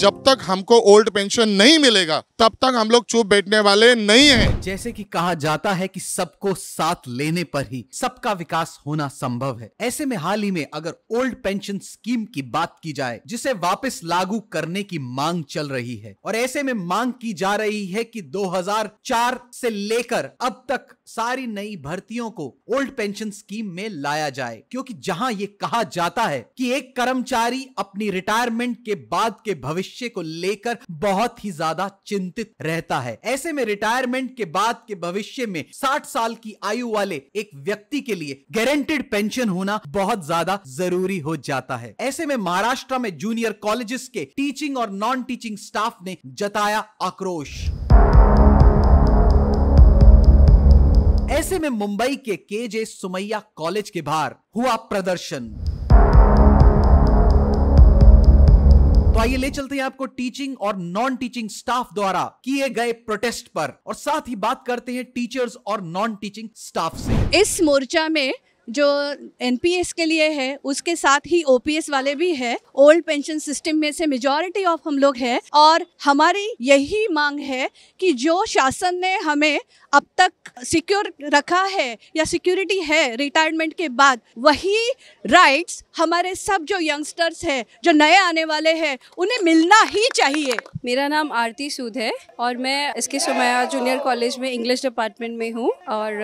जब तक हमको ओल्ड पेंशन नहीं मिलेगा तब तक हम लोग चुप बैठने वाले नहीं हैं। जैसे कि कहा जाता है कि सबको साथ लेने पर ही सबका विकास होना संभव है ऐसे में हाल ही में अगर ओल्ड पेंशन स्कीम की बात की जाए जिसे वापस लागू करने की मांग चल रही है और ऐसे में मांग की जा रही है कि 2004 से लेकर अब तक सारी नई भर्तियों को ओल्ड पेंशन स्कीम में लाया जाए क्योंकि जहां ये कहा जाता है कि एक कर्मचारी अपनी रिटायरमेंट के बाद के भविष्य को लेकर बहुत ही ज्यादा चिंतित रहता है ऐसे में रिटायरमेंट के बाद के भविष्य में 60 साल की आयु वाले एक व्यक्ति के लिए गारंटेड पेंशन होना बहुत ज्यादा जरूरी हो जाता है ऐसे में महाराष्ट्र में जूनियर कॉलेजेस के टीचिंग और नॉन टीचिंग स्टाफ ने जताया आक्रोश ऐसे में मुंबई के केजे सुमैया कॉलेज के बाहर हुआ प्रदर्शन तो आइए ले चलते हैं आपको टीचिंग और नॉन टीचिंग स्टाफ द्वारा किए गए प्रोटेस्ट पर और साथ ही बात करते हैं टीचर्स और नॉन टीचिंग स्टाफ से इस मोर्चा में जो एनपीएस के लिए है उसके साथ ही ओपीएस वाले भी है ओल्ड पेंशन सिस्टम में से मेजॉरिटी ऑफ हम लोग है और हमारी यही मांग है कि जो शासन ने हमें अब तक सिक्योर रखा है या सिक्योरिटी है रिटायरमेंट के बाद वही राइट्स हमारे सब जो यंगस्टर्स है जो नए आने वाले हैं उन्हें मिलना ही चाहिए मेरा नाम आरती सूद है और मैं इसके सुमया जूनियर कॉलेज में इंग्लिश डिपार्टमेंट में हूँ और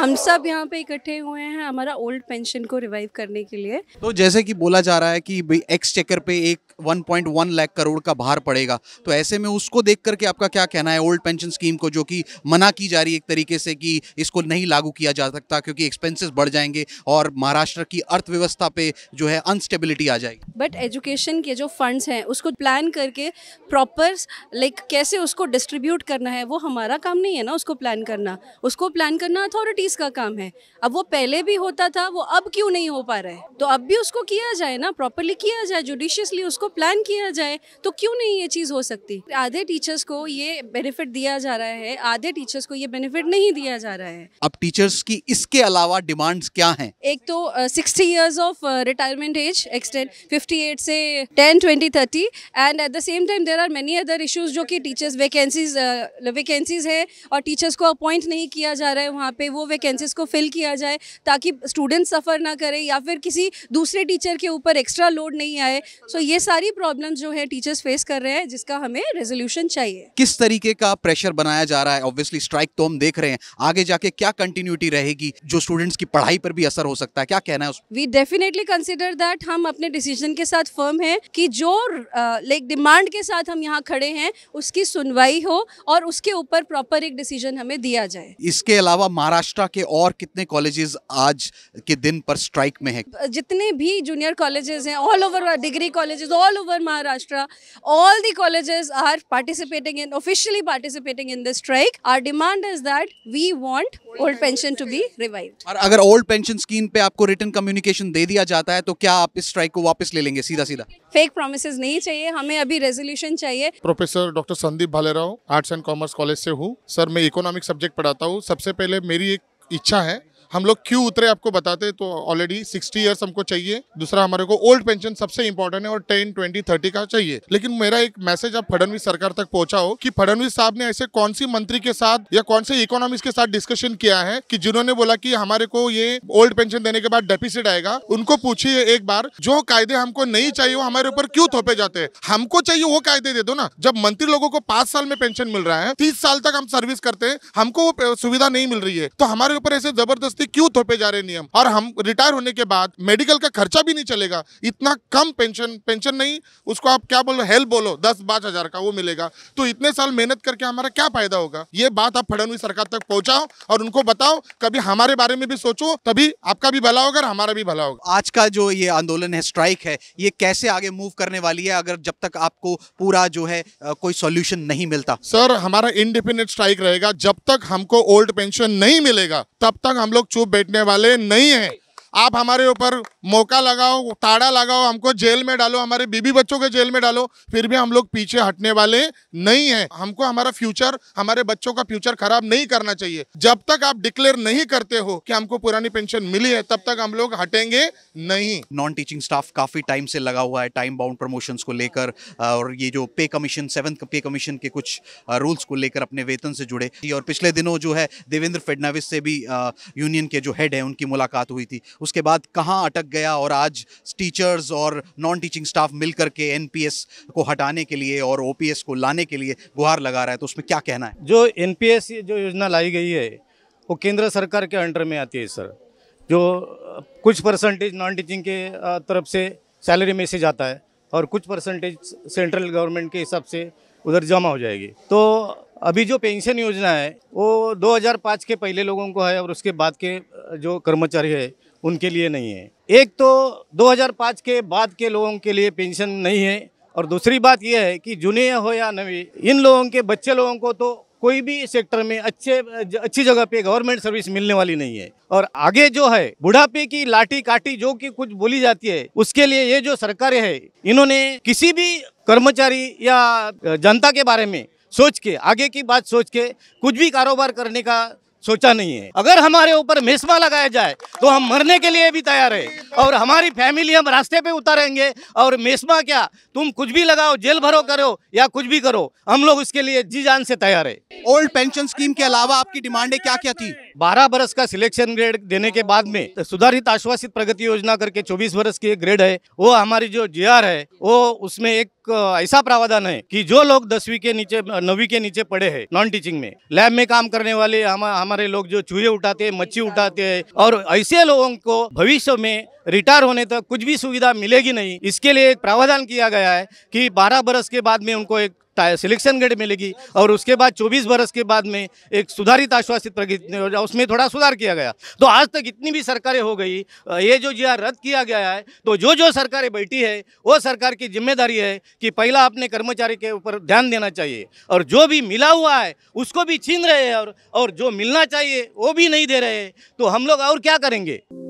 हम सब यहाँ पे इकट्ठे हुए हैं हमारा ओल्ड पेंशन को रिवाइव करने के लिए तो जैसे कि बोला जा रहा है कि एक्स चेकर पे एक 1.1 लाख करोड़ का भार पड़ेगा तो ऐसे में उसको देख करके आपका क्या कहना है ओल्ड पेंशन स्कीम को जो कि मना की जा रही है एक तरीके से कि इसको नहीं लागू किया जा सकता क्योंकि एक्सपेंसेस बढ़ जाएंगे और महाराष्ट्र की अर्थव्यवस्था पे जो है अनस्टेबिलिटी आ जाएगी बट एजुकेशन के जो फंड्स हैं उसको प्लान करके प्रॉपर लाइक कैसे उसको डिस्ट्रीब्यूट करना है वो हमारा काम नहीं है ना उसको प्लान करना उसको प्लान करना अथॉरिटीज़ का काम है अब वो पहले भी होता था वो अब क्यों नहीं हो पा रहा है तो अब भी उसको किया जाए ना प्रॉपरली किया जाए जुडिशियसली उसको को प्लान किया जाए तो क्यों नहीं ये चीज़ हो सकती आधे टीचर्स को ये बेनिफिट दिया जा रहा है आधे टीचर्स को ये बेनिफिट नहीं दिया जा रहा है अब टीचर्स की इसके अलावा डिमांड्स क्या हैं एक तो sixty years of retirement age extend fifty eight से ten twenty thirty and at the same time there are many other issues जो कि टीचर्स वैकेंसीज वैकेंसीज है और टीचर्स को अपॉइंट नहीं किया जा रहा है वहाँ पे वो वैकेंसीज को फिल किया जाए ताकि स्टूडेंट्स सफ़र ना करें या फिर किसी दूसरे टीचर के ऊपर एक्स्ट्रा लोड नहीं आए सो so ये सारे सारी प्रॉब्लम जो है टीचर्स फेस कर रहे हैं जिसका हमें रेजोल्यूशन चाहिए किस तरीके का प्रेशर बनाया जा रहा है ऑब्वियसली स्ट्राइक तो हम देख रहे हैं आगे जाके क्या कंटिन्यूटी रहेगी जो स्टूडेंट्स की पढ़ाई पर भी असर हो सकता है क्या कहना है वी डेफिनेटली कंसिडर दैट हम अपने डिसीजन के साथ फर्म है कि जो लाइक डिमांड के साथ हम यहाँ खड़े हैं उसकी सुनवाई हो और उसके ऊपर प्रॉपर एक डिसीजन हमें दिया जाए इसके अलावा महाराष्ट्र के और कितने कॉलेजेस आज के दिन पर स्ट्राइक में है जितने भी जूनियर कॉलेजेस हैं ऑल ओवर डिग्री कॉलेजेस और all over Maharashtra. All the colleges are participating in, officially participating in this strike. Our demand is that we want old pension to be revived. और अगर old pension scheme पे आपको written communication दे दिया जाता है तो क्या आप इस strike को वापस ले लेंगे सीधा सीधा Fake promises नहीं चाहिए हमें अभी resolution चाहिए Professor Dr. Sandeep Bhalerao, Arts and Commerce College से हूँ Sir, मैं economic subject पढ़ाता हूँ सबसे पहले मेरी एक इच्छा है हम लोग क्यों उतरे आपको बताते तो ऑलरेडी 60 इयर्स हमको चाहिए दूसरा हमारे को ओल्ड पेंशन सबसे इंपॉर्टेंट है और 10, 20, 30 का चाहिए लेकिन मेरा एक मैसेज आप फडनवीस सरकार तक पहुंचा हो कि फडनवीस साहब ने ऐसे कौन सी मंत्री के साथ या कौन से इकोनॉमिक के साथ डिस्कशन किया है कि जिन्होंने बोला की हमारे को ये ओल्ड पेंशन देने के बाद डेफिसिट आएगा उनको पूछिए एक बार जो कायदे हमको नहीं चाहिए वो हमारे ऊपर क्यों थोपे जाते हैं हमको चाहिए वो कायदे दे दो ना जब मंत्री लोगों को पांच साल में पेंशन मिल रहा है तीस साल तक हम सर्विस करते हैं हमको वो सुविधा नहीं मिल रही है तो हमारे ऊपर ऐसे जबरदस्ती अभी क्यों थोपे जा रहे नियम और हम रिटायर होने के बाद मेडिकल का खर्चा भी नहीं चलेगा इतना कम पेंशन पेंशन नहीं उसको आप क्या बोलो हेल्प बोलो दस पांच हजार का वो मिलेगा तो इतने साल मेहनत करके हमारा क्या फायदा होगा ये बात आप फडनवीस सरकार तक पहुंचाओ और उनको बताओ कभी हमारे बारे में भी सोचो तभी आपका भी भला होगा और हमारा भी भला होगा आज का जो ये आंदोलन है स्ट्राइक है ये कैसे आगे मूव करने वाली है अगर जब तक आपको पूरा जो है कोई सोल्यूशन नहीं मिलता सर हमारा इंडिपेंडेंट स्ट्राइक रहेगा जब तक हमको ओल्ड पेंशन नहीं मिलेगा तब तक हम लोग लोग चुप बैठने वाले नहीं हैं आप हमारे ऊपर मौका लगाओ ताड़ा लगाओ हमको जेल में डालो हमारे बीबी बच्चों को जेल में डालो फिर भी हम लोग पीछे हटने वाले नहीं है हमको हमारा फ्यूचर हमारे बच्चों का फ्यूचर खराब नहीं करना चाहिए जब तक आप डिक्लेयर नहीं करते हो कि हमको पुरानी पेंशन मिली है तब तक हम लोग हटेंगे नहीं नॉन टीचिंग स्टाफ काफी टाइम से लगा हुआ है टाइम बाउंड प्रमोशन को लेकर और ये जो पे कमीशन सेवंथ पे कमीशन के कुछ रूल्स को लेकर अपने वेतन से जुड़े और पिछले दिनों जो है देवेंद्र फडनविस से भी यूनियन के जो हेड है उनकी मुलाकात हुई थी उसके बाद कहाँ अटक गया और आज टीचर्स और नॉन टीचिंग स्टाफ मिल करके एन को हटाने के लिए और ओ को लाने के लिए गुहार लगा रहा है तो उसमें क्या कहना है जो एन जो योजना लाई गई है वो केंद्र सरकार के अंडर में आती है सर जो कुछ परसेंटेज नॉन टीचिंग के तरफ से सैलरी में से जाता है और कुछ परसेंटेज सेंट्रल गवर्नमेंट के हिसाब से उधर जमा हो जाएगी तो अभी जो पेंशन योजना है वो 2005 के पहले लोगों को है और उसके बाद के जो कर्मचारी है उनके लिए नहीं है एक तो 2005 के बाद के लोगों के लिए पेंशन नहीं है और दूसरी बात यह है कि जूनियर हो या नवी इन लोगों के बच्चे लोगों को तो कोई भी सेक्टर में अच्छे अच्छी जगह पे गवर्नमेंट सर्विस मिलने वाली नहीं है और आगे जो है बुढ़ापे की लाठी काटी जो कि कुछ बोली जाती है उसके लिए ये जो सरकार है इन्होंने किसी भी कर्मचारी या जनता के बारे में सोच के आगे की बात सोच के कुछ भी कारोबार करने का सोचा नहीं है अगर हमारे ऊपर मेसमा लगाया जाए तो हम मरने के लिए भी तैयार है और हमारी फैमिली हम रास्ते पे उतारेंगे और मेसमा क्या तुम कुछ भी लगाओ जेल भरो करो या कुछ भी करो हम लोग इसके लिए जी जान से तैयार है ओल्ड पेंशन स्कीम के अलावा आपकी डिमांडें क्या क्या थी बारह बरस का सिलेक्शन ग्रेड देने के बाद में तो सुधारित आश्वासित प्रगति योजना करके चौबीस बरस की ग्रेड है वो हमारी जो जी है वो उसमें एक ऐसा प्रावधान है कि जो लोग दसवीं के नीचे नवी के नीचे पढ़े हैं नॉन टीचिंग में लैब में काम करने वाले हम, हमारे लोग जो चूहे उठाते हैं मच्छी उठाते हैं और ऐसे लोगों को भविष्य में रिटायर होने तक कुछ भी सुविधा मिलेगी नहीं इसके लिए एक प्रावधान किया गया है कि बारह बरस के बाद में उनको एक सिलेक्शन ग्रेड मिलेगी और उसके बाद 24 बरस के बाद में एक सुधारित आश्वासित प्रगति उसमें थोड़ा सुधार किया गया तो आज तक इतनी भी सरकारें हो गई ये जो जी रद्द किया गया है तो जो जो सरकारें बैठी है वो सरकार की जिम्मेदारी है कि पहला अपने कर्मचारी के ऊपर ध्यान देना चाहिए और जो भी मिला हुआ है उसको भी छीन रहे हैं और, और जो मिलना चाहिए वो भी नहीं दे रहे हैं तो हम लोग और क्या करेंगे